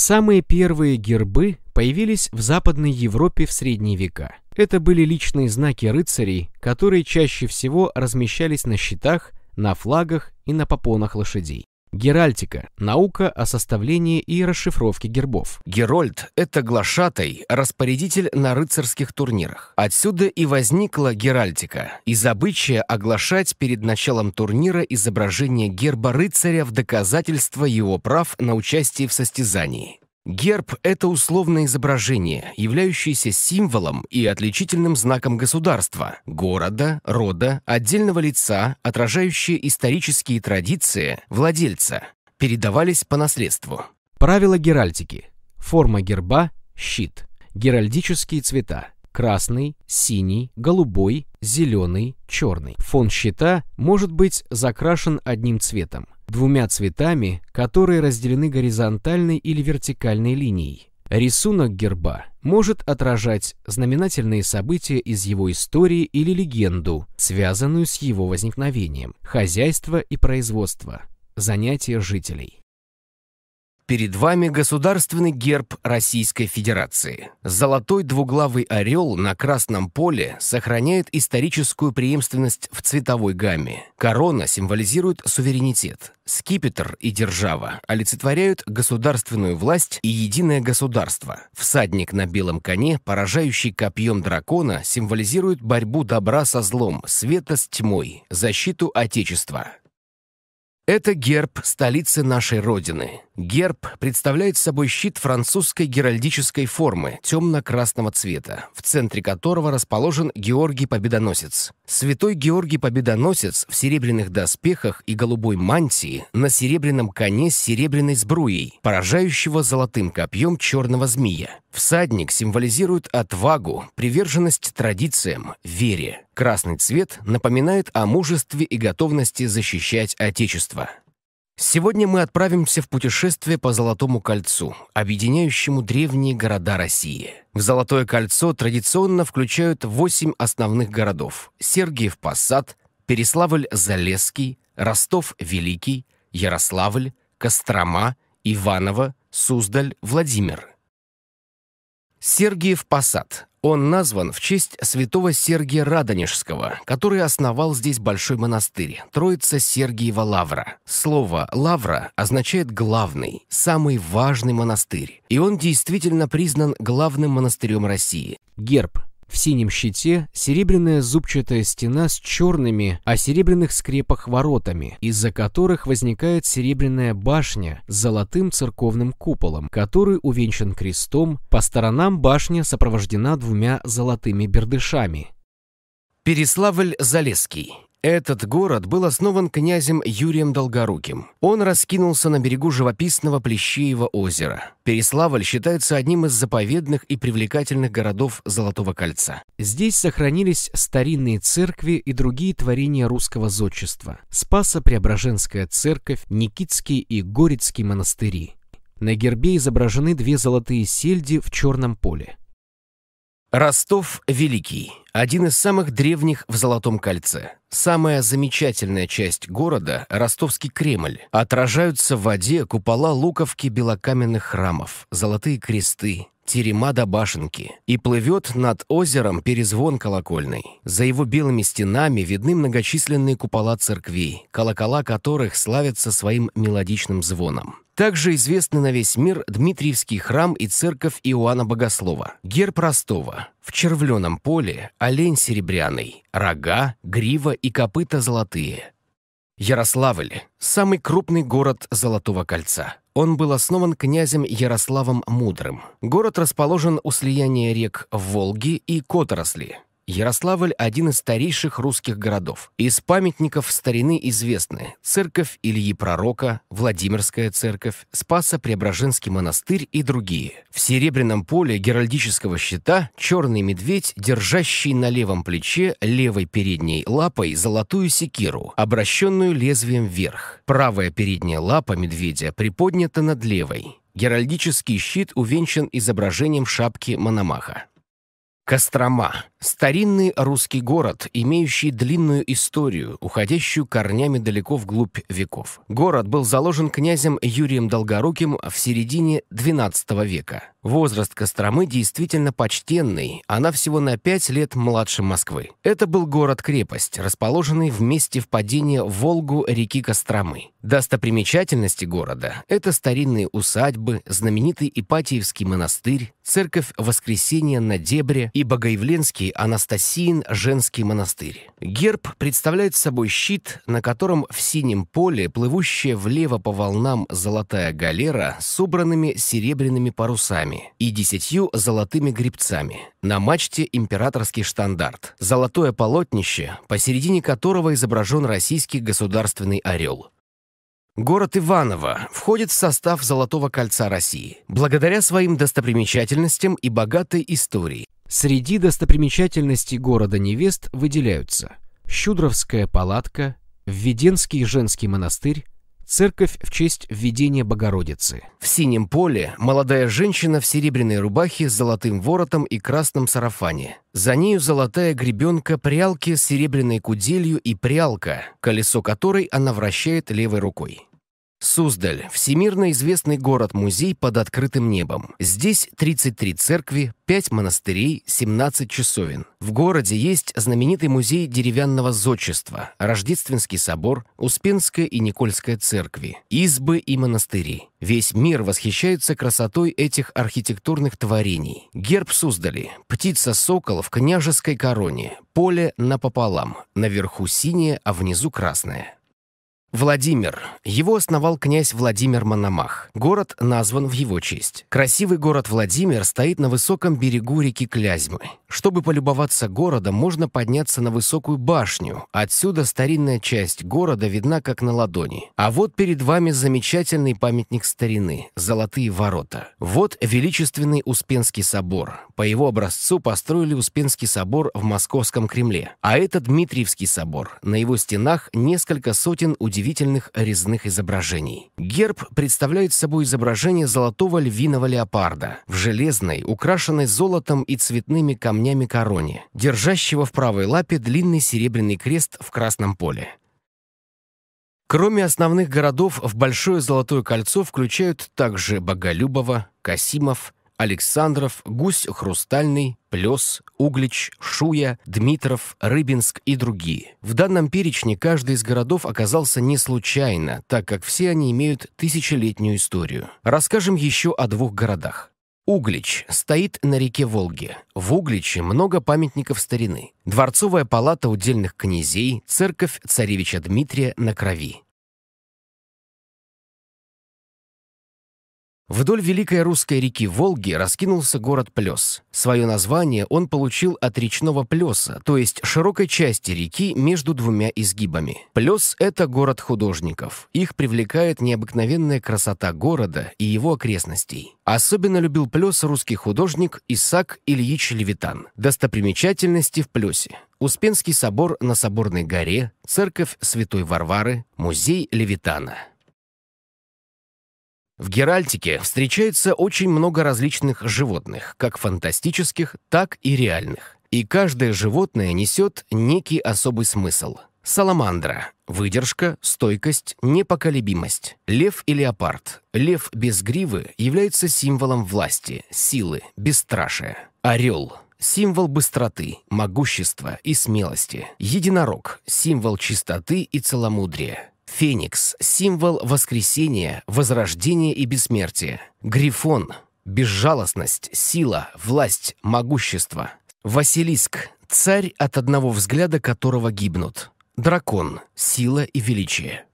Самые первые гербы появились в Западной Европе в средние века. Это были личные знаки рыцарей, которые чаще всего размещались на щитах, на флагах и на попонах лошадей. Геральтика – наука о составлении и расшифровке гербов. Герольд – это глашатай, распорядитель на рыцарских турнирах. Отсюда и возникла геральтика – из обычая оглашать перед началом турнира изображение герба рыцаря в доказательство его прав на участие в состязании. Герб – это условное изображение, являющееся символом и отличительным знаком государства, города, рода, отдельного лица, отражающие исторические традиции владельца, передавались по наследству. Правила геральдики. Форма герба – щит. Геральдические цвета красный, синий, голубой, зеленый, черный. Фон щита может быть закрашен одним цветом, двумя цветами, которые разделены горизонтальной или вертикальной линией. Рисунок герба может отражать знаменательные события из его истории или легенду, связанную с его возникновением, хозяйство и производство, занятия жителей. Перед вами государственный герб Российской Федерации. Золотой двуглавый орел на красном поле сохраняет историческую преемственность в цветовой гамме. Корона символизирует суверенитет. Скипетр и держава олицетворяют государственную власть и единое государство. Всадник на белом коне, поражающий копьем дракона, символизирует борьбу добра со злом, света с тьмой, защиту Отечества. Это герб столицы нашей Родины – Герб представляет собой щит французской геральдической формы темно-красного цвета, в центре которого расположен Георгий Победоносец. Святой Георгий Победоносец в серебряных доспехах и голубой мантии на серебряном коне с серебряной сбруей, поражающего золотым копьем черного змея. Всадник символизирует отвагу, приверженность традициям, вере. Красный цвет напоминает о мужестве и готовности защищать Отечество. Сегодня мы отправимся в путешествие по Золотому кольцу, объединяющему древние города России. В Золотое кольцо традиционно включают восемь основных городов – Сергиев Посад, Переславль-Залесский, Ростов-Великий, Ярославль, Кострома, Иваново, Суздаль, Владимир – Сергиев Посад. Он назван в честь святого Сергия Радонежского, который основал здесь большой монастырь, Троица Сергиева Лавра. Слово «лавра» означает «главный», «самый важный монастырь», и он действительно признан главным монастырем России. Герб в синем щите серебряная зубчатая стена с черными, о серебряных скрепах воротами, из-за которых возникает серебряная башня с золотым церковным куполом, который увенчан крестом, по сторонам башня сопровождена двумя золотыми бердышами. Переславль-Залесский этот город был основан князем Юрием Долгоруким. Он раскинулся на берегу живописного Плещеева озера. Переславль считается одним из заповедных и привлекательных городов Золотого кольца. Здесь сохранились старинные церкви и другие творения русского зодчества. Спасо-Преображенская церковь, Никитский и Горецкий монастыри. На гербе изображены две золотые сельди в черном поле. Ростов Великий – один из самых древних в Золотом кольце. Самая замечательная часть города – Ростовский Кремль. Отражаются в воде купола луковки белокаменных храмов, золотые кресты, терема до башенки и плывет над озером перезвон колокольный. За его белыми стенами видны многочисленные купола церквей, колокола которых славятся своим мелодичным звоном. Также известны на весь мир Дмитриевский храм и церковь Иоанна Богослова. Герб Ростова. В червленом поле олень серебряный, рога, грива и копыта золотые. Ярославль – самый крупный город Золотого кольца он был основан князем Ярославом Мудрым. Город расположен у слияния рек Волги и Которосли. Ярославль – один из старейших русских городов. Из памятников старины известны церковь Ильи Пророка, Владимирская церковь, Спасо-Преображенский монастырь и другие. В серебряном поле геральдического щита черный медведь, держащий на левом плече левой передней лапой золотую секиру, обращенную лезвием вверх. Правая передняя лапа медведя приподнята над левой. Геральдический щит увенчан изображением шапки Мономаха. Кострома – старинный русский город, имеющий длинную историю, уходящую корнями далеко вглубь веков. Город был заложен князем Юрием Долгоруким в середине XII века. Возраст Костромы действительно почтенный, она всего на пять лет младше Москвы. Это был город-крепость, расположенный в месте впадения в Волгу реки Костромы. Достопримечательности города – это старинные усадьбы, знаменитый Ипатиевский монастырь, церковь Воскресения на Дебре и Богоявленский Анастасиин женский монастырь. Герб представляет собой щит, на котором в синем поле плывущая влево по волнам золотая галера с убранными серебряными парусами, и десятью золотыми грибцами. На мачте императорский штандарт, золотое полотнище, посередине которого изображен российский государственный орел. Город Иваново входит в состав Золотого кольца России, благодаря своим достопримечательностям и богатой истории. Среди достопримечательностей города невест выделяются Щудровская палатка, Введенский женский монастырь, церковь в честь введения Богородицы. В синем поле молодая женщина в серебряной рубахе с золотым воротом и красном сарафане. За нею золотая гребенка прялки с серебряной куделью и прялка, колесо которой она вращает левой рукой. Суздаль – всемирно известный город-музей под открытым небом. Здесь 33 церкви, 5 монастырей, 17 часовен. В городе есть знаменитый музей деревянного зодчества, Рождественский собор, Успенская и Никольская церкви, избы и монастыри. Весь мир восхищается красотой этих архитектурных творений. Герб Суздали – птица-сокол в княжеской короне, поле напополам, наверху синее, а внизу красное. Владимир. Его основал князь Владимир Мономах. Город назван в его честь. Красивый город Владимир стоит на высоком берегу реки Клязьмы. Чтобы полюбоваться городом, можно подняться на высокую башню. Отсюда старинная часть города видна как на ладони. А вот перед вами замечательный памятник старины – Золотые ворота. Вот величественный Успенский собор. По его образцу построили Успенский собор в Московском Кремле, а это Дмитриевский собор. На его стенах несколько сотен удивительных резных изображений. Герб представляет собой изображение золотого львиного леопарда в железной, украшенной золотом и цветными камнями короне, держащего в правой лапе длинный серебряный крест в красном поле. Кроме основных городов, в Большое Золотое Кольцо включают также Боголюбово, Касимов, Александров, Гусь Хрустальный, Плес, Углич, Шуя, Дмитров, Рыбинск и другие. В данном перечне каждый из городов оказался не случайно, так как все они имеют тысячелетнюю историю. Расскажем еще о двух городах. Углич стоит на реке Волге. В Угличе много памятников старины. Дворцовая палата удельных князей, церковь царевича Дмитрия на Крови. Вдоль великой русской реки Волги раскинулся город Плёс. Свое название он получил от речного Плёса, то есть широкой части реки между двумя изгибами. Плёс – это город художников. Их привлекает необыкновенная красота города и его окрестностей. Особенно любил Плёс русский художник Исаак Ильич Левитан. Достопримечательности в Плёсе: Успенский собор на Соборной горе, церковь Святой Варвары, музей Левитана. В Геральтике встречается очень много различных животных, как фантастических, так и реальных. И каждое животное несет некий особый смысл. Саламандра – выдержка, стойкость, непоколебимость. Лев и леопард. Лев без гривы является символом власти, силы, бесстрашия. Орел – символ быстроты, могущества и смелости. Единорог – символ чистоты и целомудрия. Феникс – символ воскресения, возрождения и бессмертия. Грифон – безжалостность, сила, власть, могущество. Василиск – царь, от одного взгляда которого гибнут. Дракон – сила и величие.